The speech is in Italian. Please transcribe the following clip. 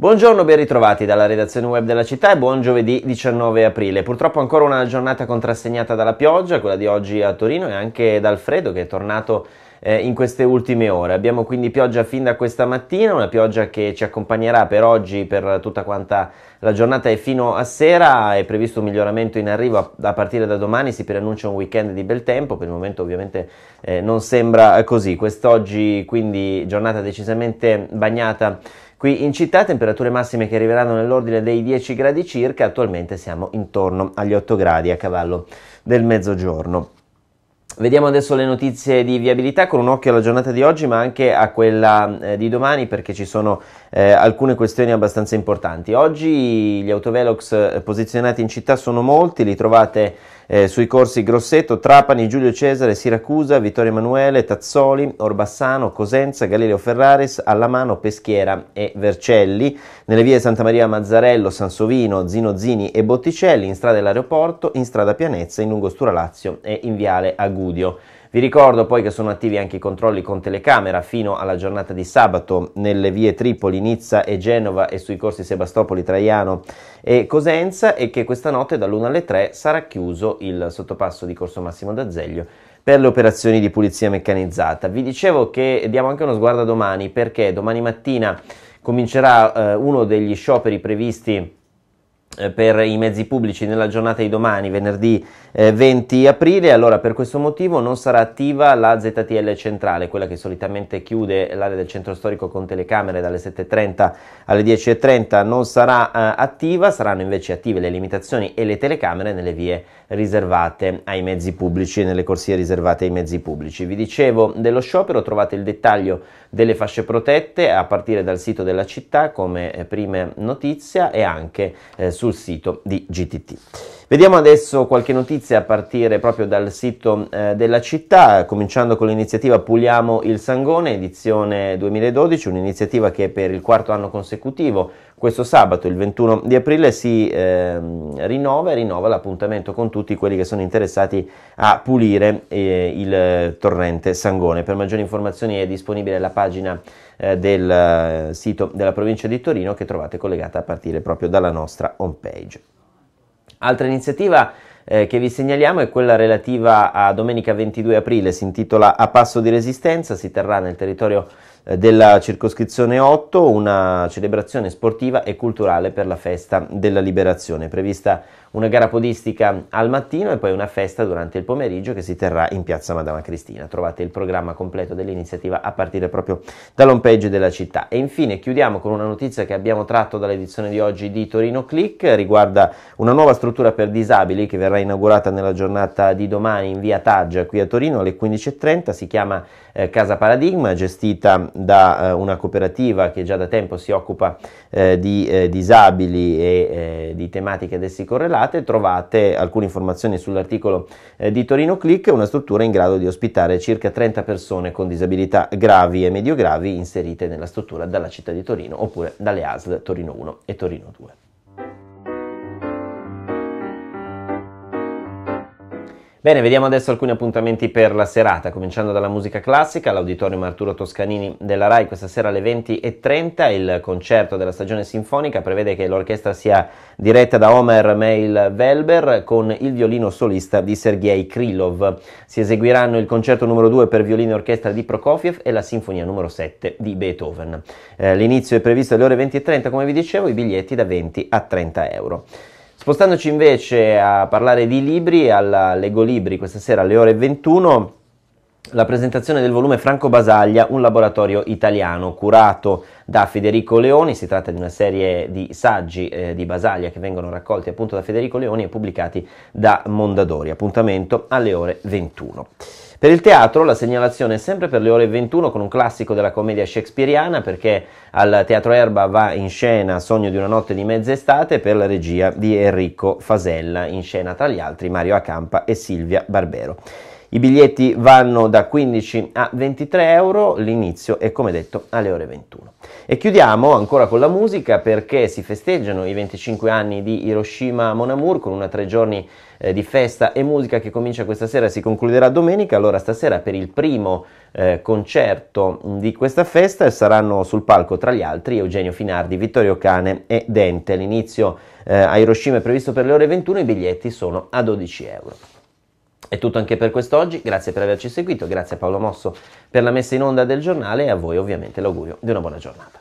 Buongiorno, ben ritrovati dalla redazione web della città e buon giovedì 19 aprile. Purtroppo ancora una giornata contrassegnata dalla pioggia, quella di oggi a Torino e anche dal freddo che è tornato eh, in queste ultime ore. Abbiamo quindi pioggia fin da questa mattina, una pioggia che ci accompagnerà per oggi, per tutta quanta la giornata e fino a sera. È previsto un miglioramento in arrivo a, a partire da domani, si preannuncia un weekend di bel tempo, per il momento ovviamente eh, non sembra eh, così. Quest'oggi quindi giornata decisamente bagnata Qui in città temperature massime che arriveranno nell'ordine dei 10 gradi circa, attualmente siamo intorno agli 8 gradi a cavallo del mezzogiorno. Vediamo adesso le notizie di viabilità con un occhio alla giornata di oggi ma anche a quella eh, di domani perché ci sono eh, alcune questioni abbastanza importanti. Oggi gli autovelox eh, posizionati in città sono molti, li trovate eh, sui corsi Grosseto, Trapani, Giulio Cesare, Siracusa, Vittorio Emanuele, Tazzoli, Orbassano, Cosenza, Galileo Ferraris, Allamano, Peschiera e Vercelli, nelle vie Santa Maria Mazzarello, Sansovino, Zino Zini e Botticelli, in strada dell'aeroporto, in strada Pianezza, in lungo Stura Lazio e in viale Agudio. Vi ricordo poi che sono attivi anche i controlli con telecamera fino alla giornata di sabato nelle vie Tripoli, Nizza e Genova e sui corsi Sebastopoli, Traiano e Cosenza e che questa notte dall'1 alle 3 sarà chiuso il sottopasso di Corso Massimo d'Azeglio per le operazioni di pulizia meccanizzata. Vi dicevo che diamo anche uno sguardo a domani perché domani mattina comincerà eh, uno degli scioperi previsti eh, per i mezzi pubblici nella giornata di domani, venerdì 20 eh, aprile, allora per questo motivo non sarà attiva la ZTL centrale, quella che solitamente chiude l'area del centro storico con telecamere dalle 7.30 alle 10.30, non sarà eh, attiva, saranno invece attive le limitazioni e le telecamere nelle vie riservate ai mezzi pubblici e nelle corsie riservate ai mezzi pubblici. Vi dicevo dello sciopero, trovate il dettaglio delle fasce protette a partire dal sito della città come eh, prima notizia e anche eh, sul sito di GTT. Vediamo adesso qualche notizia a partire proprio dal sito eh, della città, cominciando con l'iniziativa Puliamo il Sangone, edizione 2012, un'iniziativa che per il quarto anno consecutivo questo sabato, il 21 di aprile, si eh, rinnova e rinnova l'appuntamento con tutti quelli che sono interessati a pulire eh, il torrente Sangone. Per maggiori informazioni è disponibile la pagina eh, del eh, sito della provincia di Torino che trovate collegata a partire proprio dalla nostra homepage. Altra iniziativa eh, che vi segnaliamo è quella relativa a domenica 22 aprile, si intitola A Passo di Resistenza, si terrà nel territorio eh, della circoscrizione 8, una celebrazione sportiva e culturale per la festa della liberazione, prevista una gara podistica al mattino e poi una festa durante il pomeriggio che si terrà in piazza Madama Cristina. Trovate il programma completo dell'iniziativa a partire proprio dall'ompeggio della città. E infine chiudiamo con una notizia che abbiamo tratto dall'edizione di oggi di Torino Click, riguarda una nuova struttura per disabili che verrà inaugurata nella giornata di domani in via Taggia qui a Torino alle 15.30, si chiama eh, Casa Paradigma, gestita da eh, una cooperativa che già da tempo si occupa eh, di eh, disabili e di tematiche ad essi correlate, trovate alcune informazioni sull'articolo di Torino Click, una struttura in grado di ospitare circa 30 persone con disabilità gravi e medio gravi inserite nella struttura dalla città di Torino oppure dalle ASL Torino 1 e Torino 2. Bene, vediamo adesso alcuni appuntamenti per la serata, cominciando dalla musica classica, all'Auditorium Arturo Toscanini della RAI questa sera alle 20.30, il concerto della stagione sinfonica prevede che l'orchestra sia diretta da Omer Meil Velber con il violino solista di Sergei Krylov. Si eseguiranno il concerto numero 2 per violino e orchestra di Prokofiev e la sinfonia numero 7 di Beethoven. Eh, l'inizio è previsto alle ore 20.30, come vi dicevo, i biglietti da 20 a 30 euro. Spostandoci invece a parlare di libri, alla Lego Libri questa sera alle ore 21, la presentazione del volume Franco Basaglia, un laboratorio italiano, curato da Federico Leoni, si tratta di una serie di saggi eh, di Basaglia che vengono raccolti appunto da Federico Leoni e pubblicati da Mondadori, appuntamento alle ore 21. Per il teatro la segnalazione è sempre per le ore 21 con un classico della commedia shakespeariana perché al Teatro Erba va in scena Sogno di una notte di mezz'estate per la regia di Enrico Fasella, in scena tra gli altri Mario Acampa e Silvia Barbero. I biglietti vanno da 15 a 23 euro, l'inizio è come detto alle ore 21. E chiudiamo ancora con la musica perché si festeggiano i 25 anni di Hiroshima Monamur con una tre giorni eh, di festa e musica che comincia questa sera e si concluderà domenica. Allora stasera per il primo eh, concerto di questa festa saranno sul palco tra gli altri Eugenio Finardi, Vittorio Cane e Dente. L'inizio eh, a Hiroshima è previsto per le ore 21, i biglietti sono a 12 euro. È tutto anche per quest'oggi, grazie per averci seguito, grazie a Paolo Mosso per la messa in onda del giornale e a voi ovviamente l'augurio di una buona giornata.